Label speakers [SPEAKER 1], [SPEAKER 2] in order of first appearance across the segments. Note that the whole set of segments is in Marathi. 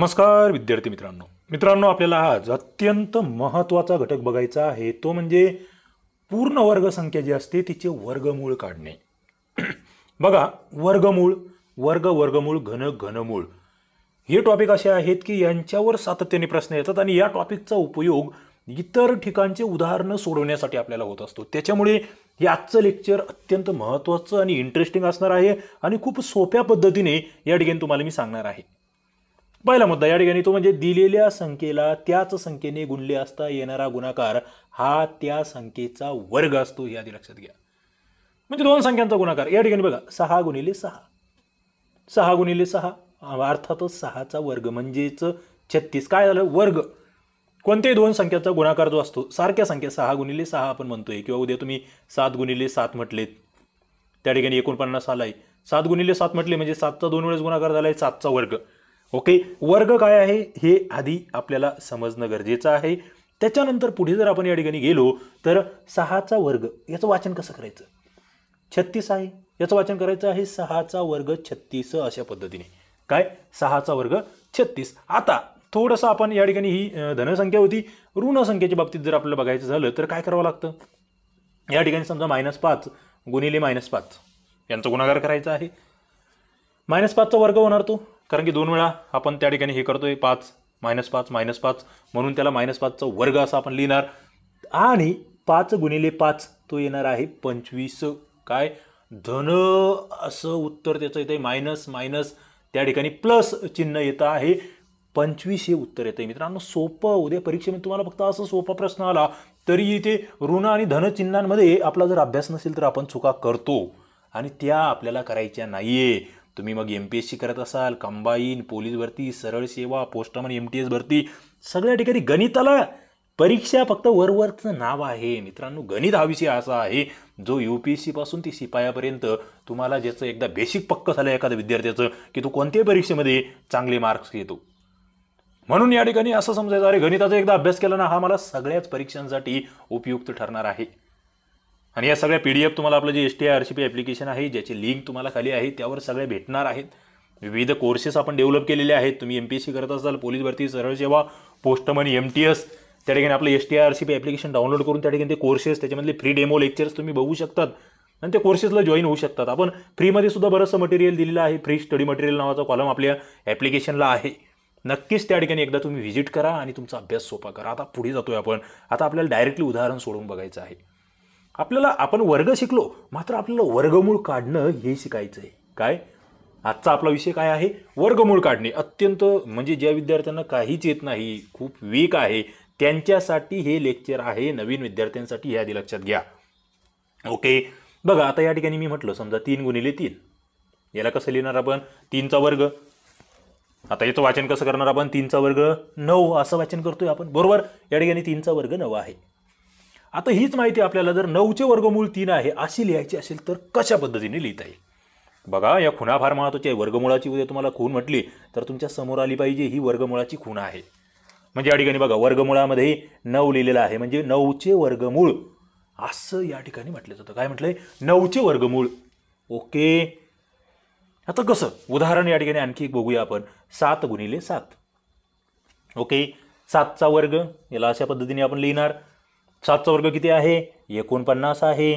[SPEAKER 1] नमस्कार विद्यार्थी मित्रांनो मित्रांनो आपल्याला आज अत्यंत महत्त्वाचा घटक बघायचा आहे तो म्हणजे पूर्ण वर्गसंख्या जी असते तिचे वर्गमूळ काढणे बघा वर्गमूळ वर्ग वर्गमूळ घन घनमूळ हे टॉपिक असे आहेत की यांच्यावर सातत्याने प्रश्न येतात आणि या टॉपिकचा उपयोग इतर ठिकाणचे उदाहरणं सोडवण्यासाठी आपल्याला होत असतो त्याच्यामुळे हे आजचं लेक्चर अत्यंत महत्त्वाचं आणि इंटरेस्टिंग असणार आहे आणि खूप सोप्या पद्धतीने या ठिकाणी तुम्हाला मी सांगणार आहे पहिला मुद्दा या ठिकाणी तो म्हणजे दिलेल्या संख्येला त्याच संख्येने गुणले असता येणारा गुणाकार हा त्या संख्येचा वर्ग असतो हे आधी लक्षात घ्या म्हणजे दोन संख्यांचा गुणाकार या ठिकाणी बघा सहा गुणिले सहा सहा गुणिले सहा अर्थातच सहाचा वर्ग म्हणजेच छत्तीस काय झालं वर्ग कोणत्याही दोन संख्याचा गुणाकार जो असतो सारख्या संख्या सहा गुणिले सहा आपण म्हणतोय किंवा उद्या तुम्ही सात गुणिले सात म्हटलेत त्या ठिकाणी एकोणपन्नास आलाय सात गुणिले सात म्हटले म्हणजे सातचा दोन वेळेस गुणाकार झालाय सातचा वर्ग ओके वर्ग काय आहे हे आधी आपल्याला समजणं गरजेचं आहे त्याच्यानंतर पुढे जर आपण या ठिकाणी गेलो तर सहाचा वर्ग याचं वाचन कसं करायचं छत्तीस आहे याचं वाचन करायचं आहे सहाचा वर्ग छत्तीस अशा पद्धतीने काय सहाचा वर्ग छत्तीस आता थोडंसं आपण या ठिकाणी ही धनसंख्या होती ऋणसंख्येच्या बाबतीत जर आपल्याला बघायचं झालं तर काय करावं लागतं या ठिकाणी समजा मायनस पाच गुणिले मायनस पाच यांचा गुणाकार करायचा आहे मायनस पाचचा वर्ग होणार तो कारण की दोन वेळा आपण त्या ठिकाणी हे करतोय पाच मायनस पाच मायनस पाच म्हणून त्याला मायनस पाचचा वर्ग असा आपण लिहिणार आणि पाच गुणिले पाच तो येणार आहे पंचवीस काय धन असं उत्तर त्याचं येतं आहे मायनस मायनस त्या ठिकाणी प्लस चिन्ह येतं आहे पंचवीस हे उत्तर येतं आहे मित्रांनो सोपं उद्या परीक्षेमध्ये तुम्हाला फक्त असं सोपा प्रश्न आला तरी इथे ऋण आणि धनचिन्हांमध्ये आपला जर अभ्यास नसेल तर आपण चुका करतो आणि त्या आपल्याला करायच्या नाही आहे तुम्ही मग एम पी एस सी करत असाल कंबाईन पोलीस भरती सरळ सेवा पोस्टमन एम टी एस भरती सगळ्या ठिकाणी गणिताला परीक्षा फक्त वरवरचं नाव आहे मित्रांनो गणित हा विषय असा आहे जो यू पी एस सीपासून ती शिपायापर्यंत तुम्हाला ज्याचं एकदा बेसिक पक्क झालं एखाद्या विद्यार्थ्याचं की तो कोणत्याही परीक्षेमध्ये चांगले मार्क्स घेतो म्हणून या ठिकाणी असं समजायचं अरे गणिताचा एकदा अभ्यास केला ना हा मला सगळ्याच परीक्षांसाठी उपयुक्त ठरणार आहे आणि या सगळ्या पी डी एफ तुम्हाला आपलं जे S T I R C P application आहे ज्याची लिंक तुम्हाला खाली आहे त्यावर सगळे भेटणार आहेत विविध कोर्सेस आपण डेव्हलप केलेले आहेत तुम्ही एम पी सी करत असाल पोलीस भरती सरळ सेवा पोस्टमन एम टी एस त्या ठिकाणी आपलं S T I R C P application download करून त्या ठिकाणी ते कोर्सेस त्याच्यामधले फ्री डेमो लेक्चर्स तुम्ही बघू शकतात आणि ते कोर्सेसला जॉईन होऊ शकतात आपण फ्रीमध्ये सुद्धा बरंचसं मटेरियल दिलेलं आहे फ्री स्टडी मटेरियल नावाचा कॉलम आपल्या ॲप्लिकेशनला आहे नक्कीच त्या ठिकाणी एकदा तुम्ही व्हिजिट करा आणि तुमचा अभ्यास सोपा करा आता पुढे जातोय आपण आता आपल्याला डायरेक्टली उदाहरण सोडून बघायचं आहे आपल्याला आपण वर्ग शिकलो मात्र आपल्याला वर्गमूळ काढणं हे शिकायचं आहे काय आजचा आपला विषय काय आहे वर्गमूळ काढणे अत्यंत म्हणजे ज्या विद्यार्थ्यांना काहीच येत नाही खूप वीक आहे त्यांच्यासाठी हे लेक्चर आहे नवीन विद्यार्थ्यांसाठी ह्या आधी लक्षात घ्या ओके बघा आता या ठिकाणी मी म्हटलं समजा तीन गुणिले तीन याला कसं लिहिणार आपण तीनचा वर्ग आता याचं वाचन कसं करणार आपण तीनचा वर्ग नऊ असं वाचन करतोय आपण बरोबर या ठिकाणी तीनचा वर्ग नऊ आहे आता हीच माहिती आपल्याला जर नऊचे वर्गमूळ तीन आहे अशी लिहायची असेल तर कशा पद्धतीने लिहिता येईल बघा या खुणा फार महत्वाची आहे वर्गमुळाची उद्या तुम्हाला खून म्हटली तर तुमच्या समोर आली पाहिजे ही वर्गमुळाची खूण आहे म्हणजे या ठिकाणी बघा वर्गमुळामध्ये नऊ लिहिलेलं आहे म्हणजे नऊचे वर्गमूळ असं या ठिकाणी म्हटलं जातं काय म्हटलंय नऊचे वर्गमूळ ओके आता कसं उदाहरण या ठिकाणी आणखी एक बघूया आपण सात गुणिले सात ओके सातचा वर्ग याला अशा पद्धतीने आपण लिहिणार सातचा वर्ग किती आहे एकोणपन्नास आहे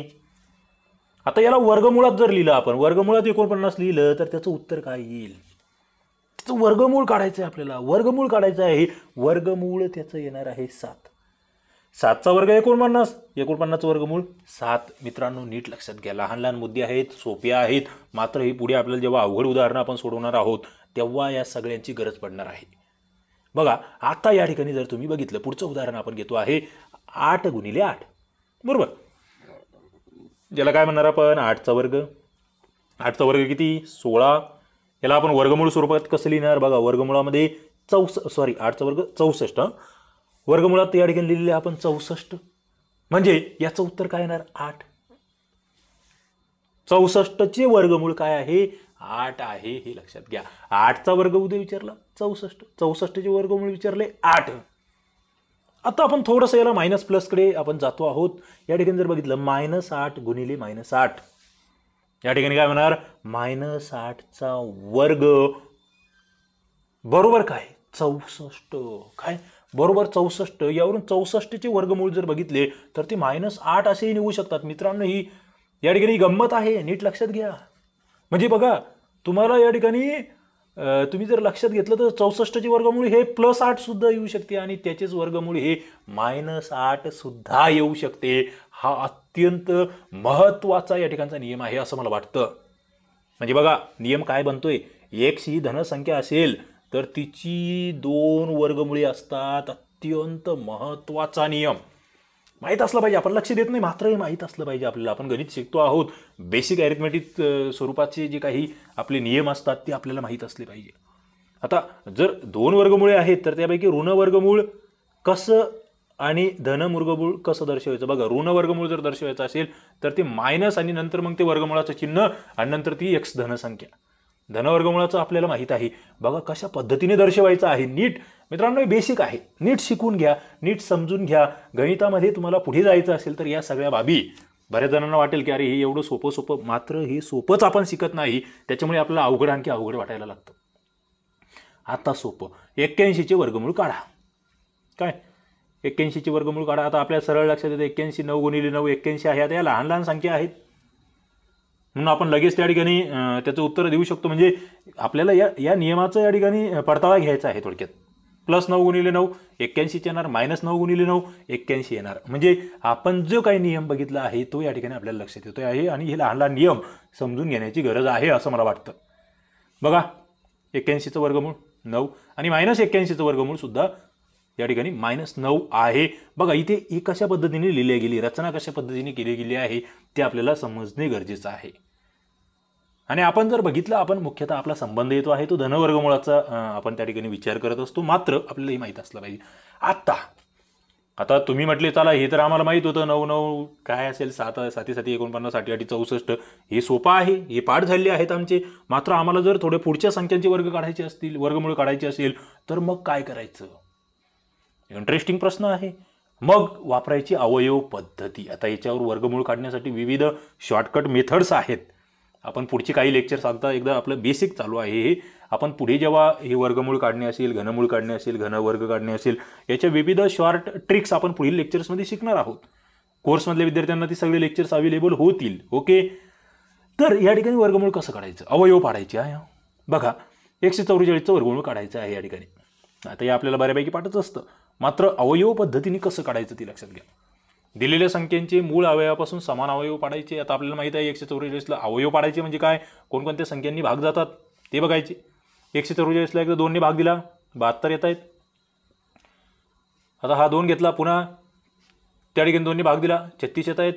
[SPEAKER 1] आता याला वर्गमुळात जर लिहिलं आपण वर्गमुळात एकोणपन्नास लिहिलं तर त्याचं उत्तर काय येईल त्याचं वर्गमूळ काढायचं आहे आपल्याला वर्गमूळ काढायचं आहे वर्गमूळ त्याचं येणार आहे सात सातचा वर्ग एकोणपन्नास एकोणपन्नास वर्गमूळ सात मित्रांनो नीट लक्षात घ्या लहान लहान मुद्दे आहेत सोप्या आहेत मात्र ही पुढे आपल्याला जेव्हा अवघड उदाहरणं आपण सोडवणार आहोत तेव्हा या सगळ्यांची गरज पडणार आहे बघा आता या ठिकाणी जर तुम्ही बघितलं पुढचं उदाहरण आपण घेतो आहे आठ गुणिले आठ बरोबर ज्याला काय म्हणणार आपण आठचा वर्ग आठचा वर्ग किती सोळा याला आपण वर्गमूळ स्वरूपात कसं लिहिणार बघा वर्गमुळामध्ये चौस सॉरी आठचा वर्ग चौसष्ट वर्गमुळात या ठिकाणी लिहिलेले आपण चौसष्ट म्हणजे याचं उत्तर काय येणार आठ चौसष्टचे वर्गमूळ काय आहे आठ आहे हे लक्षात घ्या आठचा वर्ग उद्या विचारला चौसष्ट चौसष्टचे वर्गमूळ विचारले आठ आता आपण थोडंसं याला मायनस प्लसकडे आपण जातो आहोत या ठिकाणी जर बघितलं मायनस आठ गुणिले मायनस आठ या ठिकाणी काय होणार मायनस आठचा वर्ग बरोबर काय चौसष्ट काय बरोबर चौसष्ट यावरून चौसष्टचे वर्गमूळ जर बघितले तर ते मायनस आठ असेही निघू शकतात मित्रांनो ही या ठिकाणी गंमत आहे नीट लक्षात घ्या म्हणजे बघा तुम्हाला या ठिकाणी तुम्ही जर लक्षात घेतलं तर चौसष्टची वर्गमूळ हे प्लस आठसुद्धा येऊ शकते आणि त्याचेच वर्गमूळ हे मायनस आठसुद्धा येऊ शकते हा अत्यंत महत्त्वाचा या ठिकाणचा नियम आहे असं मला वाटतं म्हणजे बघा नियम काय बनतोय एक ही धनसंख्या असेल तर तिची दोन वर्गमुळे असतात अत्यंत महत्त्वाचा नियम माहीत असलं पाहिजे आपण लक्ष देत नाही मात्र हे माहीत असलं पाहिजे आपल्याला आपण गणित शिकतो आहोत बेसिक ॲरिथमॅटिक स्वरूपाचे जे काही आपले नियम असतात ते आपल्याला माहीत असले पाहिजे आता जर दोन वर्गमुळे आहेत तर त्यापैकी ऋण वर्गमूळ कसं आणि धन मूर्गमूळ कसं दर्शवायचं बघा ऋण वर्गमूळ जर दर्शवायचं असेल तर ते मायनस आणि नंतर मग ते वर्गमुळाचं चिन्ह आणि नंतर ती एक्स धनसंख्या धनवर्गमुळाचं आपल्याला माहीत आहे बघा कशा पद्धतीने दर्शवायचं आहे नीट मित्रांनो बेसिक आहे नीट शिकून घ्या नीट समजून घ्या गणितामध्ये तुम्हाला पुढे जायचं असेल तर या सगळ्या बाबी बऱ्याच जणांना वाटेल की अरे हे एवढं सोपं सोपं मात्र हे सोपंच आपण शिकत नाही त्याच्यामुळे आपल्याला अवघड आणखी अवघड वाटायला लागतं आता सोपं एक्क्याऐंशीचे वर्गमूळ काढा काय एक्क्याऐंशीचे वर्गमूळ काढा आता आपल्या सरळ लक्षात येतं एक्क्याऐंशी नऊ गुणिले नऊ एक्क्याऐंशी आहे आता या लहान लहान संख्या आहेत म्हणून आपण लगेच त्या ठिकाणी त्याचं उत्तर देऊ शकतो म्हणजे आपल्याला या या नियमाचं या ठिकाणी पडताळा घ्यायचा आहे थोडक्यात प्लस नऊ गुणिले नऊ एक्क्याऐंशीच येणार मायनस नऊ गुणिले नऊ एक्क्याऐंशी येणार म्हणजे आपण जो काही नियम बघितला आहे तो या ठिकाणी आपल्याला लक्षात येतो आहे आणि हे लहान लहान नियम समजून घेण्याची गरज आहे असं मला वाटतं बघा एक्क्याऐंशीचं वर्गमूळ नऊ आणि मायनस एक्क्याऐंशीचं सुद्धा या ठिकाणी मायनस नऊ आहे बघा इथे ही कशा पद्धतीने लिहिली गेली रचना कशा पद्धतीने केली गेली आहे ते आपल्याला समजणे गरजेचं आहे आणि आपण जर बघितलं आपण मुख्यतः आपला संबंध येतो आहे तो धनवर्गमुळाचा आपण त्या ठिकाणी विचार करत असतो मात्र आपल्याला हे माहीत असलं पाहिजे आत्ता आता तुम्ही म्हटले चला हे तर आम्हाला माहीत होतं नऊ नऊ काय असेल सात साती साती एकोणपन्नास साठी चौसष्ट हे सोपं आहे हे पाठ झाले आहेत आमचे मात्र आम्हाला जर थोडे पुढच्या संख्यांचे वर्ग काढायचे असतील वर्गमुळे काढायचे असेल तर मग काय करायचं इंटरेस्टिंग प्रश्न आहे मग वापरायची अवयव पद्धती आता याच्यावर वर्गमूळ काढण्यासाठी विविध शॉर्टकट मेथड्स आहेत आपण पुढची काही लेक्चर सांगता एकदा आपलं बेसिक चालू आहे हे आपण पुढे जेव्हा हे वर्गमूळ काढणे असेल घनमूळ काढणे असेल घनवर्ग काढणे असेल याच्या विविध शॉर्ट ट्रिक्स आपण पुढील लेक्चर्समध्ये शिकणार आहोत कोर्समधल्या विद्यार्थ्यांना ती सगळे लेक्चर्स अवेलेबल होतील ओके तर या ठिकाणी वर्गमूळ कसं काढायचं अवयव पाडायचे आहे बघा एकशे चौवेचाळीसचं वर्गमूळ काढायचं आहे या ठिकाणी आता हे आपल्याला बऱ्यापैकी पाठच असतं मात्र अवयव पद्धतीने कसं काढायचं ती लक्षात घ्या दिलेल्या संख्यांचे मूळ अवयवापासून समान अवयव पाडायचे आता आपल्याला माहीत आहे एकशे चौवेचाळीसला अवयव पाडायचे म्हणजे काय कोणकोणत्या संख्यांनी भाग जातात ते बघायचे एकशे चौवेचाळीसला एकदा दोनने भाग दिला बहात्तर येत आहेत आता हा दोन घेतला पुन्हा त्या ठिकाणी दोनने भाग दिला छत्तीस येत आहेत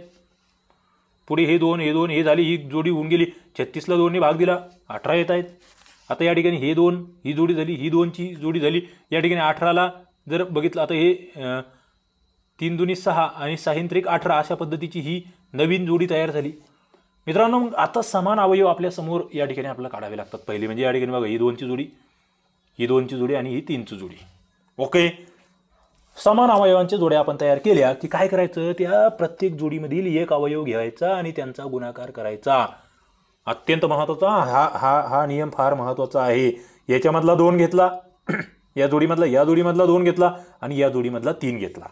[SPEAKER 1] पुढे हे दोन हे दोन हे झाली ही जोडी होऊन गेली छत्तीसला दोनने भाग दिला अठरा येत आहेत आता या ठिकाणी हे दोन ही जोडी झाली ही दोनची जोडी झाली या ठिकाणी अठराला जर बघितलं आता हे तीन दुनी सहा आणि साहिंत्रिक अठरा अशा पद्धतीची ही नवीन जोडी तयार झाली मित्रांनो मग आता समान अवयव आपल्यासमोर या ठिकाणी आपल्याला काढावे लागतात पहिले म्हणजे या ठिकाणी बघा ही दोनची जोडी ही दोनची जोडी आणि ही तीनची जोडी ओके समान अवयवांच्या जोड्या आपण तयार केल्या की काय करायचं त्या प्रत्येक जोडीमधील एक अवयव घ्यायचा आणि त्यांचा गुणाकार करायचा अत्यंत महत्त्वाचा हा हा हा नियम फार महत्त्वाचा आहे याच्यामधला दोन घेतला या जोडीमधला या जोडीमधला दोन घेतला आणि या जोडीमधला तीन घेतला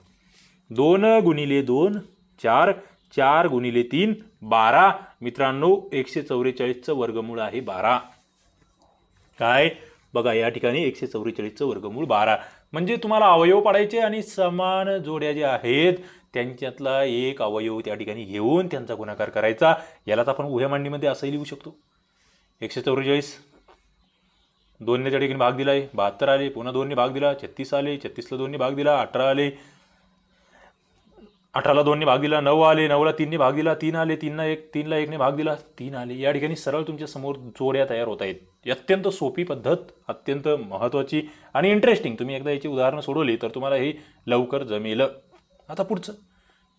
[SPEAKER 1] दोन गुणिले दोन चार चार गुणिले तीन बारा मित्रांनो एकशे चौवेचाळीसचं वर्गमूळ आहे बारा काय बघा या ठिकाणी एकशे चौवेचाळीसचं वर्गमूळ बारा म्हणजे तुम्हाला अवयव पाडायचे आणि समान जोड्या ज्या आहेत त्यांच्यातला एक अवयव त्या ठिकाणी घेऊन त्यांचा गुणाकार करायचा यालाच आपण उभ्या मांडणीमध्ये असंही लिहू शकतो एकशे चौवेचाळीस दोनने त्या ठिकाणी भाग दिला आहे बहात्तर आले पुन्हा दोनने भाग दिला छत्तीस आले छत्तीसला दोनने भाग दिला अठरा आले अठराला दोनने भाग दिला नऊ आले नऊला तीनने भाग दिला तीन आले तीनला एक तीनला एकने भाग दिला तीन आले या ठिकाणी सरळ तुमच्या समोर जोड्या तयार होत आहेत अत्यंत सोपी पद्धत अत्यंत महत्त्वाची आणि इंटरेस्टिंग तुम्ही एकदा याची उदाहरणं सोडवली तर तुम्हाला हे लवकर जमेल आता पुढचं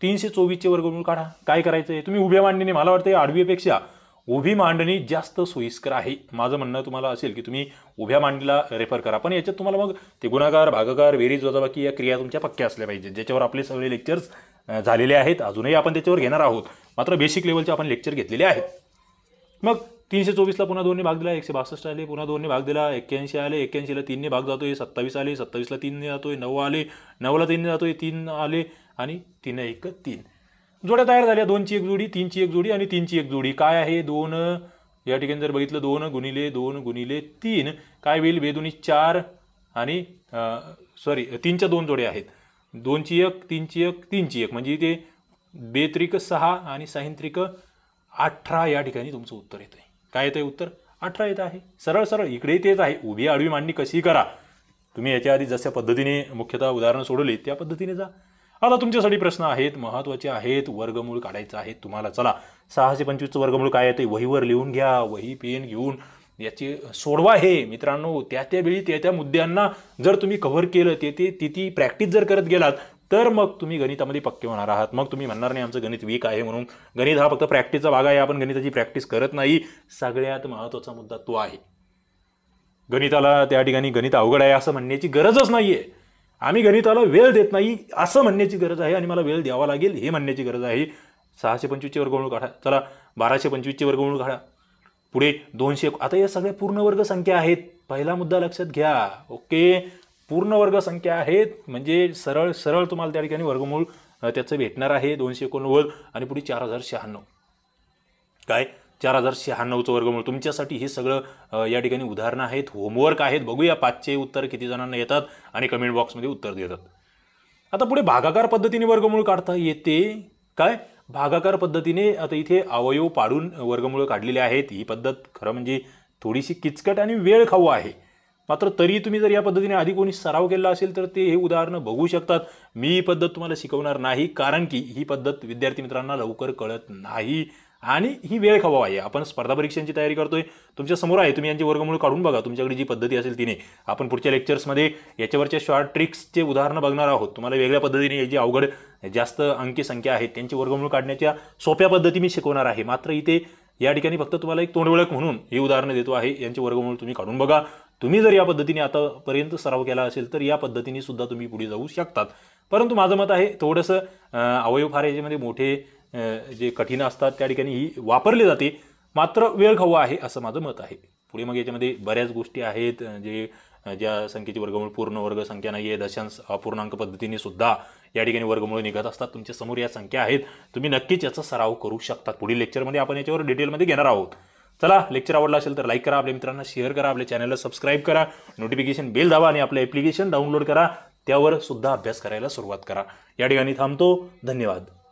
[SPEAKER 1] तीनशे चोवीसचे वर्गमूळ काढा काय करायचं आहे तुम्ही उभ्या मांडणीने मला वाटतं आडवीपेक्षा उभी मांडणी जास्त सोयीस्कर आहे माझं म्हणणं तुम्हाला असेल की तुम्ही उभ्या मांडणीला रेफर करा पण याच्यात तुम्हाला मग ते गुणाकार भागाकार वेरीज वजाबाकी या क्रिया तुमच्या पक्क्या असल्या पाहिजेत ज्याच्यावर आपले सगळे लेक्चर्स झालेले आहेत अजूनही आपण त्याच्यावर घेणार आहोत मात्र बेसिक लेवलचे आपण लेक्चर घेतलेले आहेत मग तीनशे चोवीसला पुन्हा दोनने भाग दिला एकशे बासष्ट आले पुन्हा दोनने भाग दिला एक्क्याऐंशी आले एक्क्याऐंशीला तीनने भाग जातोय सत्तावीस आले सत्तावीसला तीनने जातोय नऊ आले नऊला तीनने जातोय तीन आले आणि तीन एक तीन जोड्या तयार झाल्या दोनची एक जोडी तीनची एक जोडी आणि तीनची एक जोडी काय आहे दोन या ठिकाणी जर बघितलं दोन गुणिले दोन गुणिले तीन काय होईल बेदुनी चार आणि सॉरी तीनच्या दोन जोड्या आहेत दोनची एक तीनची एक तीनची एक म्हणजे इथे बेत्रिक सहा आणि साहित्रिक अठरा या ठिकाणी तुमचं उत्तर येतं आहे काय येतं आहे उत्तर अठरा येत आहे सरळ सरळ इकडे तेच आहे उभी आडवी मांडणी कशी करा तुम्ही याच्या आधी जशा पद्धतीने मुख्यतः उदाहरण सोडवली त्या पद्धतीने जा आता तुमच्यासाठी प्रश्न आहेत महत्त्वाचे आहेत वर्गमूळ काढायचं आहे तुम्हाला चला सहाशे पंचवीसचं वर्गमूळ काय आहे ते वहीवर लिहून घ्या वही पेन घेऊन याची सोडवा हे मित्रांनो त्या त्यावेळी त्या त्या मुद्द्यांना जर तुम्ही कव्हर केलं ते ते ती प्रॅक्टिस जर करत गेलात तर मग तुम्ही गणितामध्ये पक्के होणार आहात मग तुम्ही म्हणणार नाही आमचं गणित वीक आहे म्हणून गणित हा फक्त प्रॅक्टिसचा भाग आहे आपण गणिताची प्रॅक्टिस करत नाही सगळ्यात महत्त्वाचा मुद्दा तो आहे गणिताला त्या ठिकाणी गणित अवघड आहे असं म्हणण्याची गरजच नाही आहे आम्ही गणिताला वेळ देत नाही असं म्हणण्याची गरज आहे आणि मला वेळ द्यावा लागेल हे म्हणण्याची गरज आहे सहाशे पंचवीसचे वर्गमूळ काढा चला बाराशे पंचवीसचे वर्गमूळ काढा पुढे दोनशे आता या सगळ्या वर्ग संख्या आहेत पहिला मुद्दा लक्षात घ्या ओके वर्ग संख्या आहेत म्हणजे सरळ सरळ तुम्हाला त्या ठिकाणी वर्गमूळ त्याचं भेटणार आहे दोनशे एकोणनव्वद आणि पुढे चार हजार शहाण्णव काय चार हजार शहाण्णवचं वर्गमूळ तुमच्यासाठी हे सगळं या ठिकाणी उदाहरणं आहेत होमवर्क आहेत बघूया पाचचे उत्तर किती जणांना येतात आणि कमेंट बॉक्समध्ये उत्तर देतात आता पुढे भागाकार पद्धतीने वर्गमूळ काढता येते काय भागाकार पद्धतीने आता इथे अवयव पाडून वर्गमूळ काढलेले आहेत ही पद्धत खरं म्हणजे थोडीशी किचकट आणि वेळ खाऊ आहे मात्र तरी तुम्ही जर या पद्धतीने आधी कोणी सराव केला असेल तर ते हे उदाहरणं बघू शकतात मी ही पद्धत तुम्हाला शिकवणार नाही कारण की ही पद्धत विद्यार्थी मित्रांना लवकर कळत नाही आणि ही वेळ खवा आहे आपण स्पर्धा परीक्षांची तयारी करतोय तुमच्या समोर आहे तुम्ही यांची वर्गमूळ काढून बघा तुमच्याकडे जी पद्धती असेल तिने आपण पुढच्या लेक्चर्समध्ये याच्यावरच्या शॉर्ट ट्रिक्सचे उदाहरणं बघणार आहोत तुम्हाला वेगळ्या पद्धतीने जी अवघड जास्त अंकी संख्या आहेत त्यांची वर्गमूळ काढण्याच्या सोप्या पद्धती मी शिकवणार आहे मात्र इथे या ठिकाणी फक्त तुम्हाला एक तोंडवळक म्हणून हे उदाहरणं देतो आहे यांचे वर्गमूळ तुम्ही काढून बघा तुम्ही जर या पद्धतीने आतापर्यंत सराव केला असेल तर या पद्धतीने सुद्धा तुम्ही पुढे जाऊ शकतात परंतु माझं मत आहे थोडंसं अवयव फार याच्यामध्ये मोठे जे कठीण असतात त्या ठिकाणी ही वापरली जाते मात्र वेळ खाऊ आहे असं माझं मत आहे पुढे मग याच्यामध्ये बऱ्याच गोष्टी आहेत जे ज्या संख्येची वर्गमूळ पूर्ण वर्ग संख्या नाही आहे दशांश अपूर्णांक पद्धतीने सुद्धा या ठिकाणी वर्गमूळ निघत असतात तुमच्या समोर या संख्या आहेत तुम्ही नक्कीच याचा सराव करू शकता पुढील लेक्चरमध्ये आपण याच्यावर डिटेलमध्ये घेणार आहोत चला लेक्चर आवडला असेल तर लाईक करा आपल्या मित्रांना शेअर करा आपल्या चॅनलला सबस्क्राईब करा नोटिफिकेशन बेल दावा आणि आपलं ॲप्लिकेशन डाउनलोड करा त्यावर सुद्धा अभ्यास करायला सुरुवात करा या ठिकाणी थांबतो धन्यवाद